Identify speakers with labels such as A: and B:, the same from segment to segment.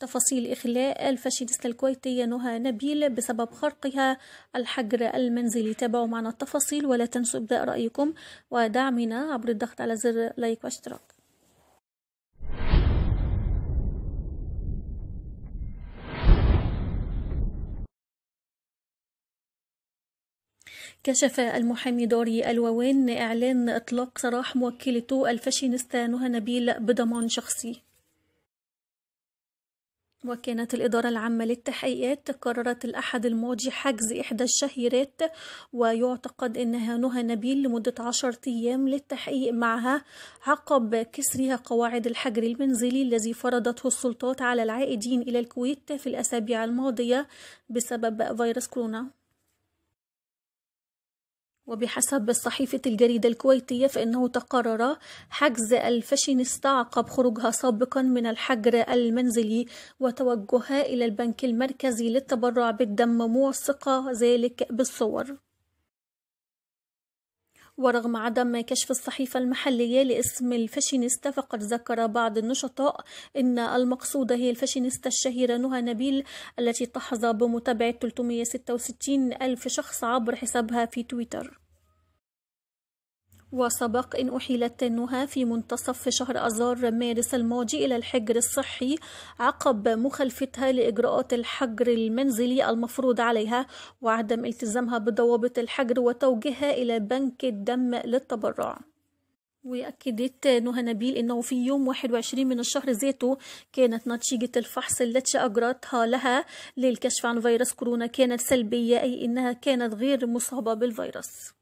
A: تفاصيل إخلاء الفاشينيستا الكويتية نهى نبيل بسبب خرقها الحجر المنزلي تابعوا معنا التفاصيل ولا تنسوا إبداء رأيكم ودعمنا عبر الضغط على زر لايك واشتراك كشف المحامي داري الووان إعلان إطلاق سراح موكلته الفاشينيستا نهى نبيل بضمان شخصي وكانت الإدارة العامة للتحقيقات قررت الأحد الماضي حجز إحدى الشهيرات ويعتقد أنها نهى نبيل لمدة عشرة أيام للتحقيق معها عقب كسرها قواعد الحجر المنزلي الذي فرضته السلطات على العائدين إلى الكويت في الأسابيع الماضية بسبب فيروس كورونا وبحسب صحيفة الجريدة الكويتية فإنه تقرر حجز الفاشينيستا عقب خروجها سابقا من الحجر المنزلي وتوجهها إلى البنك المركزي للتبرع بالدم موثقة ذلك بالصور ورغم عدم كشف الصحيفة المحلية لاسم الفاشينيستا فقد ذكر بعض النشطاء أن المقصودة هي الفاشينيستا الشهيرة نهى نبيل التي تحظى بمتابعة 366 ألف شخص عبر حسابها في تويتر وسبق إن أحيلت تنها في منتصف شهر أذار مارس الماضي إلى الحجر الصحي عقب مخالفتها لإجراءات الحجر المنزلي المفروض عليها وعدم التزامها بضوابط الحجر وتوجيهها إلى بنك الدم للتبرع وأكدت نهى نبيل أنه في يوم 21 من الشهر ذاته كانت نتيجة الفحص التي أجرتها لها للكشف عن فيروس كورونا كانت سلبية أي أنها كانت غير مصابة بالفيروس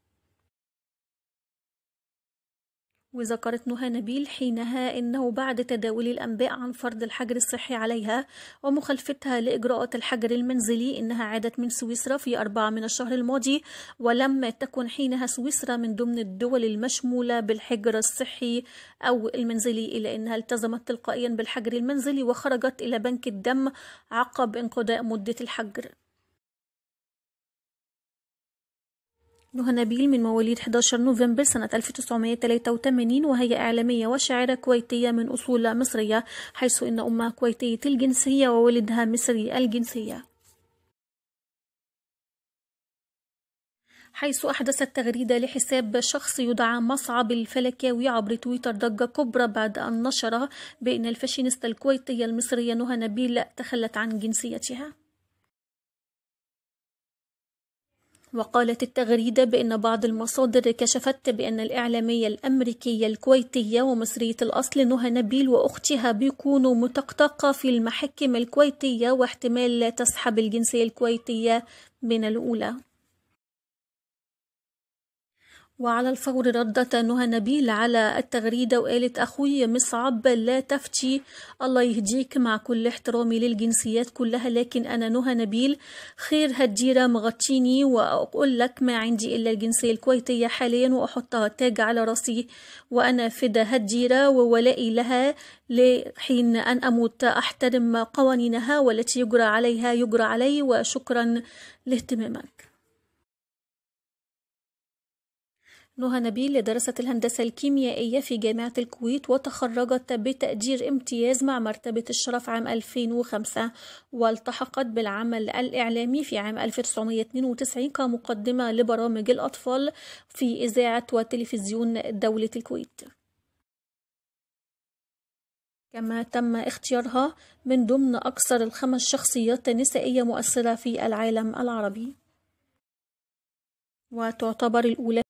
A: وذكرت نهى نبيل حينها أنه بعد تداول الأنباء عن فرض الحجر الصحي عليها ومخالفتها لإجراءات الحجر المنزلي أنها عادت من سويسرا في أربعة من الشهر الماضي ولم تكن حينها سويسرا من ضمن الدول المشمولة بالحجر الصحي أو المنزلي إلا أنها التزمت تلقائيا بالحجر المنزلي وخرجت إلى بنك الدم عقب انقضاء مدة الحجر نهى نبيل من مواليد 11 نوفمبر سنة 1983 وهي إعلامية وشاعرة كويتية من أصول مصرية حيث إن أمها كويتية الجنسية ووالدها مصري الجنسية حيث أحدثت تغريدة لحساب شخص يدعى مصعب الفلكاوي عبر تويتر ضجة كبرى بعد أن نشر بأن الفاشينيستا الكويتية المصرية نهى نبيل تخلت عن جنسيتها وقالت التغريدة بأن بعض المصادر كشفت بأن الإعلامية الأمريكية الكويتية ومصرية الأصل نهى نبيل وأختها بيكونوا متقطقة في المحكم الكويتية واحتمال تسحب الجنسية الكويتية من الأولى وعلى الفور ردت نهى نبيل على التغريدة وقالت أخوي مصعب لا تفتي الله يهديك مع كل احترامي للجنسيات كلها لكن أنا نهى نبيل خير هالديرة مغطيني وأقول لك ما عندي إلا الجنسية الكويتية حاليا وأحطها تاج على راسي وأنا فدا هالديرة وولائي لها لحين أن أموت أحترم قوانينها والتي يجرى عليها يجرى علي وشكرا لاهتمامك نهى نبيل درست الهندسة الكيميائية في جامعة الكويت وتخرجت بتقدير امتياز مع مرتبة الشرف عام 2005 والتحقت بالعمل الإعلامي في عام 1992 كمقدمة لبرامج الأطفال في إذاعة وتلفزيون دولة الكويت كما تم اختيارها من ضمن أكثر الخمس شخصيات نسائية مؤثرة في العالم العربي وتعتبر الأولى